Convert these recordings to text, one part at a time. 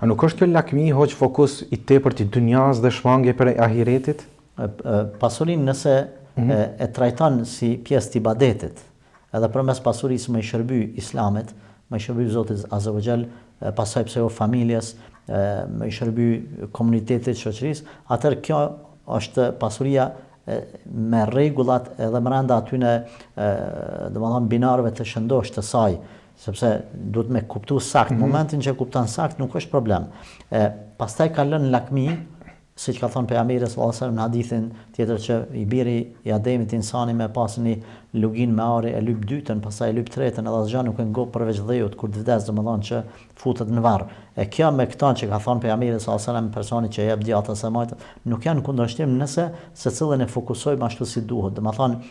A nuk është kjo lakmi hoq fokus i tepërt i dunjas dhe shmangje për ahiretit? Pasurin nëse mm -hmm. e, mhm. e trajton si pjesë të ibadetit, edhe përmes pasurisë më i shërby islamet, më i shërby Zotit Azogel, pasaj pse o familjes, më i shërby komunitetit qëqëris, atër kjo është pasuria me regullat edhe më renda aty në binarëve të shëndosh të saj sepse duhet me kuptu sakt, mhm. momentin që kuptan sakt nuk është problem. E, pastaj ka lën lakmi, si që ka thonë për Amiris Vasarëm në hadithin tjetër që i biri i ademit të insani me pas një lugin me ari e lup dytën, pasaj e lup tretën edhe zxan nuk e ngo përveç dhejot, kur dhvdes dhe më dhonë që futët në varë. E kjo me këtan që ka thonë për Amiris Vasarëm personi që jep djata se majtë, nuk janë kundërështim nëse se cilën e fokusoj ma shtu si duhet. Dhe më thonë,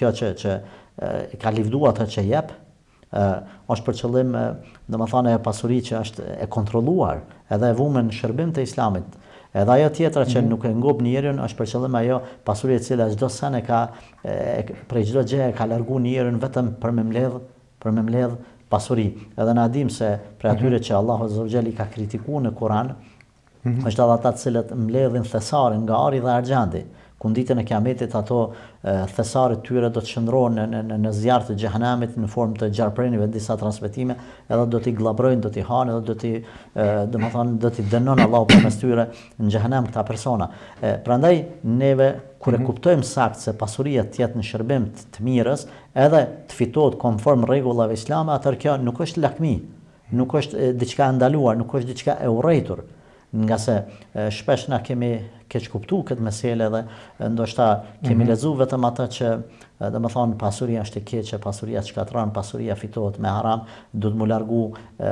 kjo që, që e, ka livdu atë që jebë, është për qëllim dhe më thane e pasuri që është e kontroluar edhe e vume në shërbim të islamit edhe ajo tjetra që mhm. nuk e ngob njerën është për qëllim ajo pasuri e cila gjdo sen e ka prej gjdo gje e ka largu njerën vetëm për me mledh për me pasuri edhe na dim se për mhm. atyre që Allahu Zogjeli ka kritiku në Kur'an mhm. është edhe ata cilët mledhin thesarin nga ari dhe argjandi kunditën e kiametit ato thesarët tyre do të shndrohen në në në zjarr të xhehenamit në formë të gjarprënive disa transmetime edhe do t'i gllabrojnë do t'i hanë edhe do t'i do të thonë do t'i dënon Allahu për mes tyre në xhehenam këta persona e, prandaj neve kur e mhm. kuptojmë saktë se pasuria të jetë në shërbim të mirës edhe të fitohet konform rregullave islame atër kjo nuk është lakmi nuk është diçka ndaluar nuk është diçka e urejtur, nga se shpesh na kemi keq kuptu këtë meselë dhe ndoshta kemi mm -hmm. lezu vetëm ata që dhe më thonë pasuria është e keqe, pasuria që katran, pasuria fitohet me haram, du të mu largu e,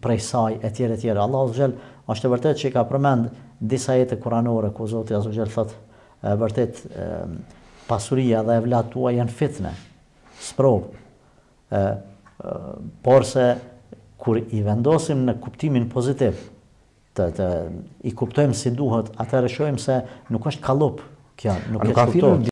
prej saj, e tjere, tjere. Allah Azogjel është e vërtet që i ka përmend disa jetë kuranore, ku Zotë Azogjel thot e vërtet e, pasuria dhe evlat tua janë fitne, sprovë. Por se kur i vendosim në kuptimin pozitivë, të të i kuptojmë si duhet, atëherë shohim se nuk është kallop kjo, nuk është kallop.